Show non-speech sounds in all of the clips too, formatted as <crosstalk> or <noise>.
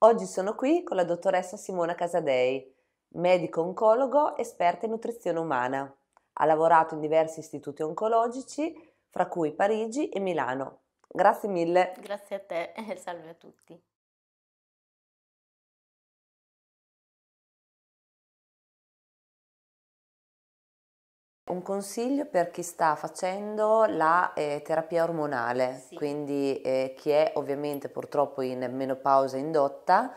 Oggi sono qui con la dottoressa Simona Casadei, medico oncologo esperta in nutrizione umana. Ha lavorato in diversi istituti oncologici, fra cui Parigi e Milano. Grazie mille. Grazie a te <laughs> e salve a tutti. Un consiglio per chi sta facendo la eh, terapia ormonale, sì. quindi eh, chi è ovviamente purtroppo in menopausa indotta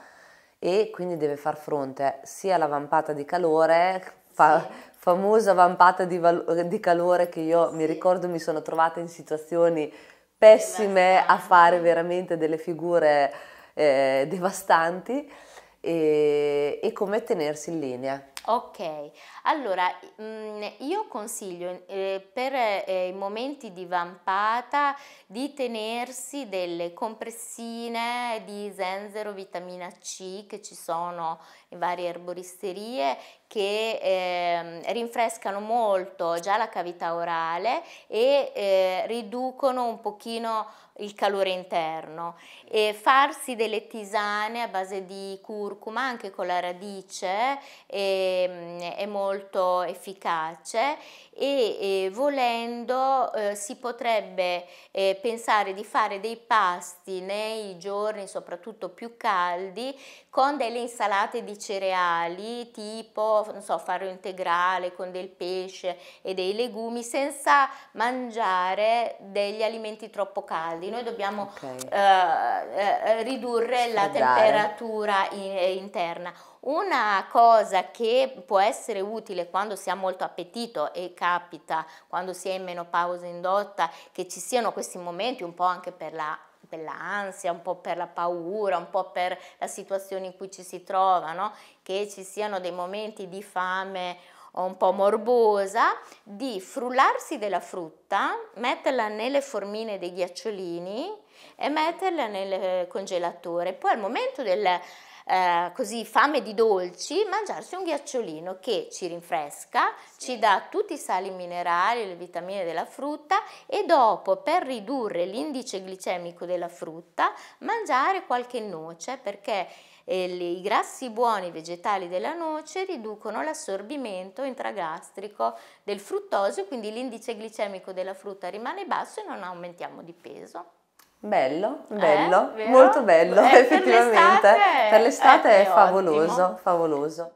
e quindi deve far fronte sia alla vampata di calore, fa, sì. famosa vampata di, eh, di, calore che io sì. mi ricordo mi sono trovata in situazioni pessime a fare veramente delle figure eh, devastanti e, e come tenersi in linea. Ok, allora mm, io consiglio eh, per eh, i momenti di vampata di tenersi delle compressine di zenzero, vitamina C che ci sono in varie erboristerie che ehm, rinfrescano molto già la cavità orale e eh, riducono un pochino il calore interno e farsi delle tisane a base di curcuma anche con la radice è, ehm, è molto efficace e, e volendo eh, si potrebbe eh, pensare di fare dei pasti nei giorni soprattutto più caldi con delle insalate di cereali tipo non so, farro integrale con del pesce e dei legumi senza mangiare degli alimenti troppo caldi noi dobbiamo okay. eh, eh ridurre la temperatura in, eh, interna. Una cosa che può essere utile quando si ha molto appetito e capita quando si è in menopausa indotta che ci siano questi momenti un po' anche per la per l'ansia, un po' per la paura, un po' per la situazione in cui ci si trova, no? che ci siano dei momenti di fame un po' morbosa, di frullarsi della frutta, metterla nelle formine dei ghiacciolini e metterla nel congelatore. Poi al momento del eh, così fame di dolci, mangiarsi un ghiacciolino che ci rinfresca, sì. ci dà tutti i sali minerali, le vitamine della frutta e dopo per ridurre l'indice glicemico della frutta mangiare qualche noce perché eh, i grassi buoni vegetali della noce riducono l'assorbimento intragastrico del fruttosio, quindi l'indice glicemico della frutta rimane basso e non aumentiamo di peso. Bello, bello, eh, molto bello, eh, effettivamente. Per l'estate, per l'estate è, è favoloso, favoloso.